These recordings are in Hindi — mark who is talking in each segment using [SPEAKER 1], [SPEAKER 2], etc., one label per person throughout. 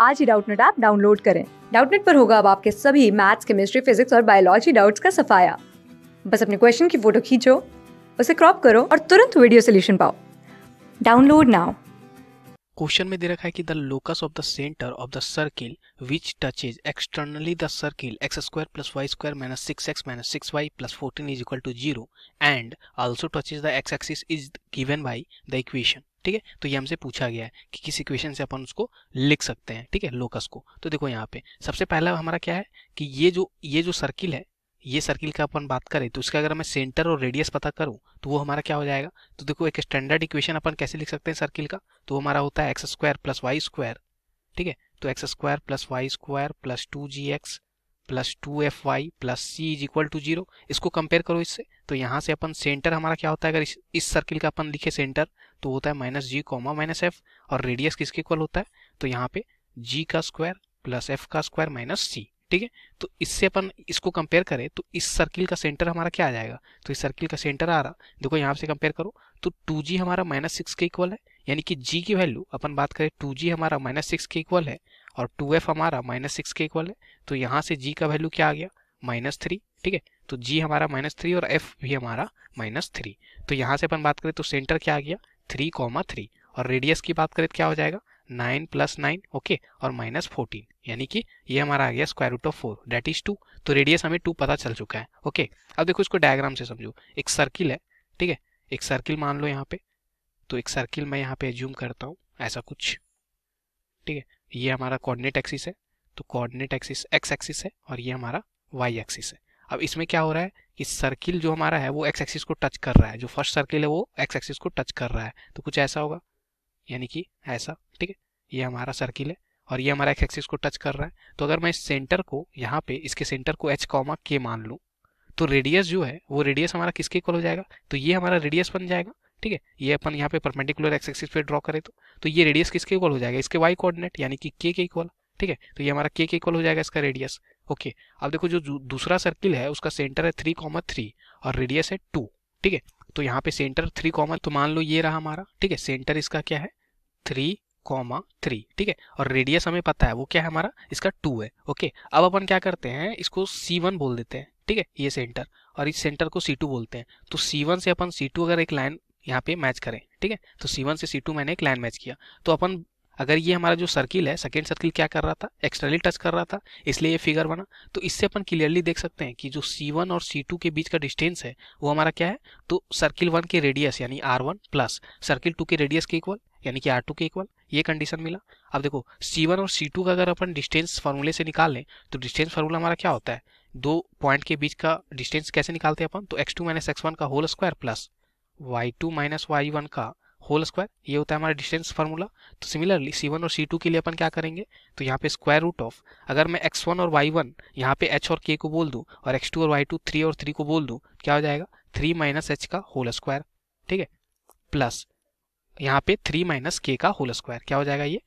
[SPEAKER 1] आज ही डाउटनेट ऐप डाउनलोड करें डाउटनेट पर होगा अब आपके सभी मैथ्स केमिस्ट्री फिजिक्स और बायोलॉजी डाउट्स का सफाया बस अपने क्वेश्चन की फोटो खींचो उसे क्रॉप करो और तुरंत वीडियो सोल्यूशन पाओ डाउनलोड नाउ क्वेश्चन में दे रखा है कि the locus of the centre of the circle which touches externally the circle x square plus y square minus six x minus six y plus fourteen is equal to zero and also touches the x axis is given by the equation ठीक है तो ये हमसे पूछा गया है कि किस इक्वेशन से अपन उसको लिख सकते हैं ठीक है लोकस को तो देखो यहाँ पे सबसे पहला हमारा क्या है कि ये जो ये जो सर्किल है ये सर्किल का अपन बात करें तो उसका अगर मैं सेंटर और रेडियस पता करूं तो वो हमारा क्या हो जाएगा तो देखो एक स्टैंडर्ड इक्वेशन अपन कैसे लिख सकते हैं सर्किल का तो हमारा होता है x square plus y square ठीक है तो x square plus y square plus two g x plus two f y plus c is equal to zero इसको कंपेयर करो इससे तो यहाँ से अपन सेंटर हमारा क्या होता है अगर इस, सर्किल का अपन लिखे सेंटर तो होता है minus G comma minus F और रेडियस किसके इक्वल होता है तो यहाँ पे जी का स्क्वायर प्लस एफ का स्क्वायर माइनस सी ठीक है तो इससे अपन इसको कंपेयर करें तो इस सर्किल का सेंटर हमारा क्या आ जाएगा तो इस सर्किल का सेंटर आ रहा देखो यहाँ से कंपेयर करो तो टू जी हमारा माइनस सिक्स के इक्वल है यानी कि जी की वैल्यू अपन बात करें टू जी हमारा माइनस सिक्स के इक्वल है और टू एफ हमारा माइनस सिक्स के इक्वल है तो यहाँ से जी का वैल्यू क्या आ गया माइनस थ्री ठीक है तो जी हमारा माइनस थ्री और एफ भी हमारा माइनस थ्री तो यहाँ से अपन बात करें तो सेंटर क्या आ गया थ्री कॉमा थ्री और रेडियस की बात करें तो क्या हो जाएगा नाइन प्लस नाइन ओके और माइनस फोर्टीन यानी कि ये हमारा आ गया square root of four that is two तो रेडियस हमें टू पता चल चुका है ओके अब देखो इसको डायग्राम से समझो एक सर्किल है ठीक है एक सर्किल मान लो यहाँ पे तो एक सर्किल मैं यहाँ पे एज्यूम करता हूँ ऐसा कुछ ठीक है ये हमारा कोऑर्डिनेट एक्सिस है तो कोऑर्डिनेट एक्सिस एक्स एक्सिस है और ये हमारा वाई एक्सिस है अब इसमें क्या हो रहा है कि सर्किल जो हमारा है वो एक्स एक्सिस को टच कर रहा है जो फर्स्ट सर्किल है वो एक्स एक्सिस को टच कर रहा है तो कुछ ऐसा होगा यानी कि ऐसा ठीक है ये हमारा सर्किल है और ये हमारा एक्स एक्सिस को टच कर रहा है तो अगर मैं इस सेंटर को यहाँ पे इसके सेंटर को एच कॉमा के मान लूँ तो रेडियस जो है वो रेडियस हमारा किसके इक्वल हो जाएगा तो ये हमारा रेडियस बन जाएगा ठीक है ये अपन यहाँ पे परपेंडिकुलर एक्स एक्सिस पे ड्रॉ करें तो तो ये रेडियस किसके इक्वल हो जाएगा इसके वाई कोऑर्डिनेट यानी कि के के इक्वल ठीक है तो ये हमारा के के इक्वल हो जाएगा इसका रेडियस ओके अब देखो जो दूसरा सर्किल है उसका सेंटर है थ्री कॉमा थ्री और रेडियस है टू ठीक है तो यहाँ पे सेंटर थ्री कॉमा तो मान लो ये रहा हमारा ठीक है सेंटर इसका क्या है थ्री कॉमा थ्री ठीक है और रेडियस हमें पता है वो क्या है हमारा इसका टू है ओके अब अपन क्या करते हैं इसको सी वन बोल देते हैं ठीक है ये सेंटर और इस सेंटर को सी टू बोलते हैं तो सी वन से अपन सी टू अगर एक लाइन यहाँ पे मैच करें ठीक है तो वन से टू मैंने एक लाइन मैच किया तो अपन अगर ये हमारा जो सर्किल है सेकेंड सर्किल क्या कर रहा था एक्सटर्नली टच कर रहा था इसलिए ये फिगर बना तो इससे अपन क्लियरली देख सकते हैं कि जो C1 और C2 के बीच का डिस्टेंस है वो हमारा क्या है तो सर्किल वन के रेडियस यानी r one plus circle two के रेडियस के इक्वल यानी कि आर टू के इक्वल ये कंडीशन मिला अब देखो C1 और C2 का अगर अपन डिस्टेंस फार्मूले से निकाल लें तो डिस्टेंस फार्मूला हमारा क्या होता है दो पॉइंट के बीच का डिस्टेंस कैसे निकालते हैं अपन तो x two minus x one का whole square plus y two minus y one का होल स्क्वायर ये होता है हमारा डिस्टेंस फार्मूला तो सिमिलरली सी वन और सी टू के लिए अपन क्या करेंगे तो यहाँ पे स्क्वायर रूट ऑफ अगर मैं एक्स वन और वाई वन यहाँ पे एच और के को बोल दूँ और एक्स टू और वाई टू थ्री और थ्री को बोल दूँ क्या हो जाएगा थ्री माइनस एच का होल स्क्वायर ठीक है प्लस यहाँ पे थ्री माइनस के का होल स्क्वायर क्या हो जाएगा ये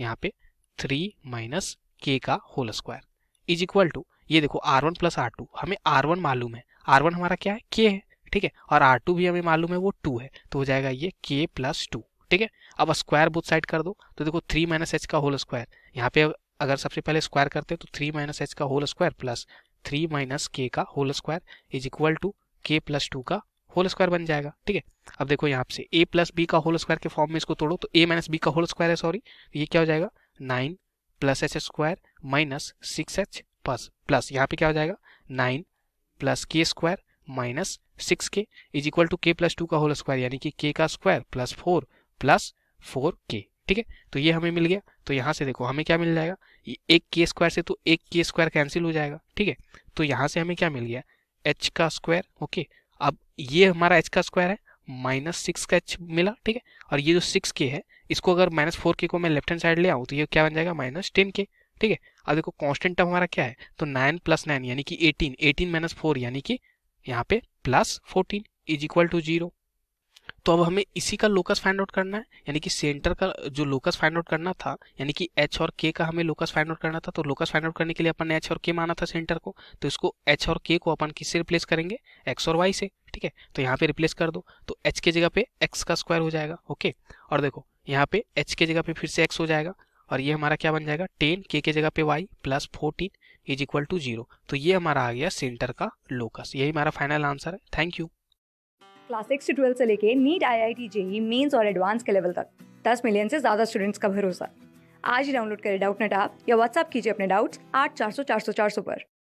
[SPEAKER 1] यहाँ पे थ्री माइनस के का whole square is equal to ये देखो r one plus r two हमें आर वन मालूम है आर वन हमारा क्या है के है ठीक है और आर टू भी हमें मालूम है वो टू है तो हो जाएगा ये के प्लस टू ठीक है अब स्क्वायर बुथ साइड कर दो तो देखो थ्री माइनस एच का होल स्क्वायर यहाँ पे अगर सबसे पहले स्क्वायर करते हैं तो थ्री माइनस एच का whole square plus three minus k का whole square is equal to k plus two का होल स्क्वायर बन जाएगा ठीक है अब देखो यहाँ से ए प्लस बी का होल स्क्वायर के फॉर्म में इसको तोड़ो तो ए माइनस बी का होल स्क्वायर है सॉरी तो ये क्या हो जाएगा nine plus h square minus six h plus plus यहाँ पे क्या हो जाएगा nine plus k square minus six k is equal to k plus two का होल स्क्वायर यानी कि के का square plus four plus four k ठीक है तो ये हमें मिल गया तो यहाँ से देखो हमें क्या मिल जाएगा एक के स्क्वायर से तो एक के स्क्वायर कैंसिल हो जाएगा ठीक है तो यहाँ से हमें क्या मिल गया एच का स्क्वायर ओके अब ये हमारा एच का स्क्वायर है माइनस सिक्स का एच मिला ठीक है और ये जो सिक्स के है इसको अगर माइनस फोर के को मैं लेफ्ट हैंड साइड ले आऊँ तो ये क्या बन जाएगा माइनस टेन के ठीक है अब देखो कांस्टेंट टर्म हमारा क्या है तो नाइन प्लस नाइन यानी कि एटीन एटीन माइनस फोर यानी कि यहाँ पे plus fourteen is equal to zero तो अब हमें इसी का लोकस फाइंड आउट करना है यानी कि सेंटर का जो लोकस फाइंड आउट करना था यानी कि एच और के का हमें लोकस फाइंड आउट करना था तो लोकस फाइंड आउट करने के लिए अपन ने एच और के माना था सेंटर को तो इसको एच और के को अपन किससे रिप्लेस करेंगे एक्स और वाई से ठीक है तो यहाँ पे रिप्लेस कर दो तो एच के जगह पे एक्स का स्क्वायर हो जाएगा ओके और देखो यहाँ पे एच के जगह पे फिर से एक्स हो जाएगा और ये हमारा क्या बन जाएगा टेन के के जगह पे y plus fourteen is equal to zero तो ये हमारा आ गया सेंटर का लोकस यही हमारा फाइनल आंसर है थैंक यू क्लास सिक्स से ट्वेल्थ से लेके NEET I I T JEE Mains और एडवांस के लेवल तक दस मिलियन से ज़्यादा स्टूडेंट्स का भरोसा आज ही डाउनलोड करें डाउट नेट आप या व्हाट्सअप कीजिए अपने डाउट्स आठ चार सौ चार सौ चार सौ पर